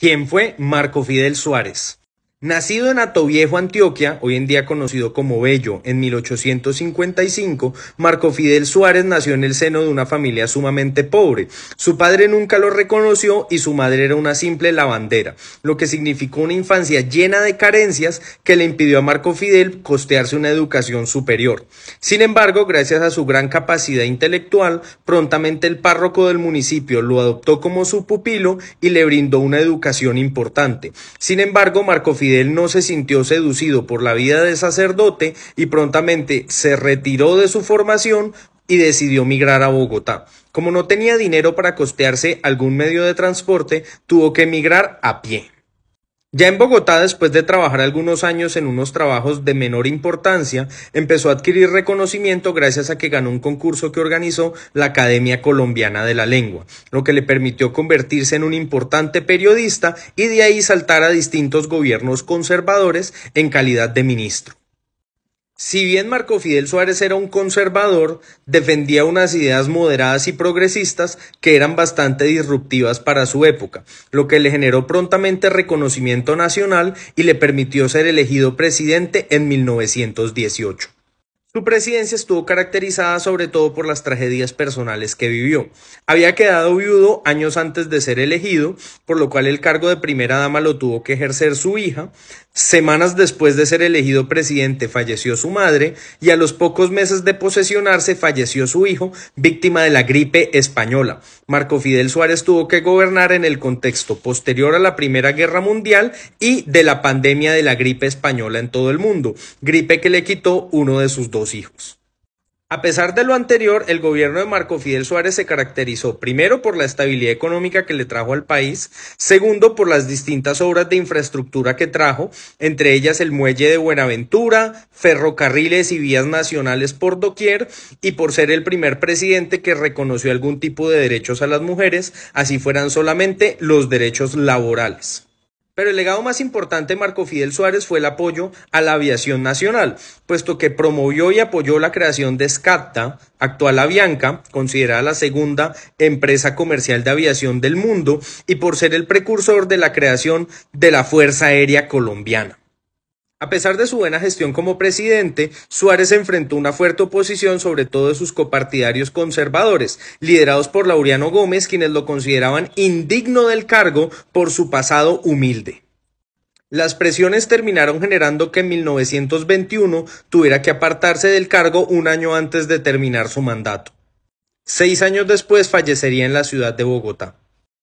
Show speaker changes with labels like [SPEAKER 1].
[SPEAKER 1] Quién fue Marco Fidel Suárez. Nacido en Atoviejo, Antioquia, hoy en día conocido como Bello, en 1855, Marco Fidel Suárez nació en el seno de una familia sumamente pobre. Su padre nunca lo reconoció y su madre era una simple lavandera, lo que significó una infancia llena de carencias que le impidió a Marco Fidel costearse una educación superior. Sin embargo, gracias a su gran capacidad intelectual, prontamente el párroco del municipio lo adoptó como su pupilo y le brindó una educación importante. Sin embargo, Marco Fidel Fidel no se sintió seducido por la vida de sacerdote y prontamente se retiró de su formación y decidió migrar a Bogotá. Como no tenía dinero para costearse algún medio de transporte, tuvo que emigrar a pie. Ya en Bogotá, después de trabajar algunos años en unos trabajos de menor importancia, empezó a adquirir reconocimiento gracias a que ganó un concurso que organizó la Academia Colombiana de la Lengua, lo que le permitió convertirse en un importante periodista y de ahí saltar a distintos gobiernos conservadores en calidad de ministro. Si bien Marco Fidel Suárez era un conservador, defendía unas ideas moderadas y progresistas que eran bastante disruptivas para su época, lo que le generó prontamente reconocimiento nacional y le permitió ser elegido presidente en 1918. Su presidencia estuvo caracterizada sobre todo por las tragedias personales que vivió. Había quedado viudo años antes de ser elegido, por lo cual el cargo de primera dama lo tuvo que ejercer su hija. Semanas después de ser elegido presidente falleció su madre y a los pocos meses de posesionarse falleció su hijo, víctima de la gripe española. Marco Fidel Suárez tuvo que gobernar en el contexto posterior a la Primera Guerra Mundial y de la pandemia de la gripe española en todo el mundo, gripe que le quitó uno de sus dos hijos. A pesar de lo anterior, el gobierno de Marco Fidel Suárez se caracterizó primero por la estabilidad económica que le trajo al país, segundo por las distintas obras de infraestructura que trajo, entre ellas el muelle de Buenaventura, ferrocarriles y vías nacionales por doquier, y por ser el primer presidente que reconoció algún tipo de derechos a las mujeres, así fueran solamente los derechos laborales. Pero el legado más importante de Marco Fidel Suárez fue el apoyo a la aviación nacional, puesto que promovió y apoyó la creación de SCATTA, actual Avianca, considerada la segunda empresa comercial de aviación del mundo, y por ser el precursor de la creación de la Fuerza Aérea Colombiana. A pesar de su buena gestión como presidente, Suárez enfrentó una fuerte oposición, sobre todo de sus copartidarios conservadores, liderados por Laureano Gómez, quienes lo consideraban indigno del cargo por su pasado humilde. Las presiones terminaron generando que en 1921 tuviera que apartarse del cargo un año antes de terminar su mandato. Seis años después fallecería en la ciudad de Bogotá.